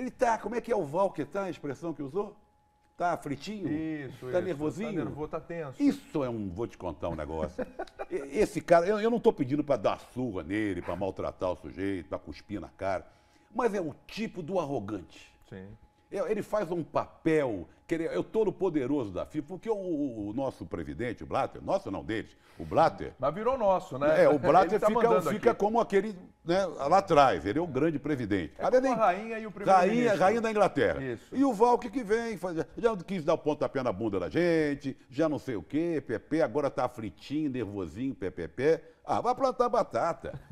Ele tá, como é que é o Val que tá, a expressão que usou? Tá fritinho? Isso, tá isso. Tá nervosinho? Tá nervoso, tá tenso. Isso é um, vou te contar um negócio. Esse cara, eu, eu não tô pedindo para dar surra nele, para maltratar o sujeito, para cuspir na cara, mas é o tipo do arrogante. Sim. É, ele faz um papel, que ele é o todo poderoso da FIFA, porque o, o, o, nosso presidente, o Blatter, nosso não deles, o Blatter. Mas virou nosso, né? É, o Blatter tá fica, fica como aquele né, lá atrás, ele é o grande previdente. É a rainha e o primeiro Rainha, da Inglaterra. Isso. E o Val que vem, já quis dar o pontapé na bunda da gente, já não sei o quê, Pepe, agora tá aflitinho, nervosinho, Pepe, Pepe. Ah, vai plantar batata.